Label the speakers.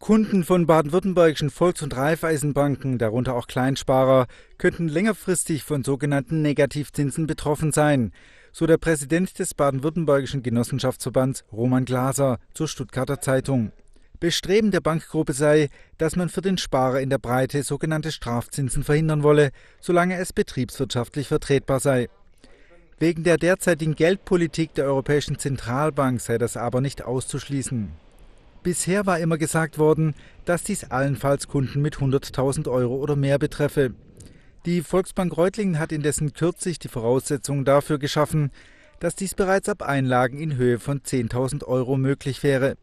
Speaker 1: Kunden von baden-württembergischen Volks- und Raiffeisenbanken, darunter auch Kleinsparer, könnten längerfristig von sogenannten Negativzinsen betroffen sein, so der Präsident des baden-württembergischen Genossenschaftsverbands Roman Glaser zur Stuttgarter Zeitung. Bestreben der Bankgruppe sei, dass man für den Sparer in der Breite sogenannte Strafzinsen verhindern wolle, solange es betriebswirtschaftlich vertretbar sei. Wegen der derzeitigen Geldpolitik der Europäischen Zentralbank sei das aber nicht auszuschließen. Bisher war immer gesagt worden, dass dies allenfalls Kunden mit 100.000 Euro oder mehr betreffe. Die Volksbank Reutlingen hat indessen kürzlich die Voraussetzungen dafür geschaffen, dass dies bereits ab Einlagen in Höhe von 10.000 Euro möglich wäre.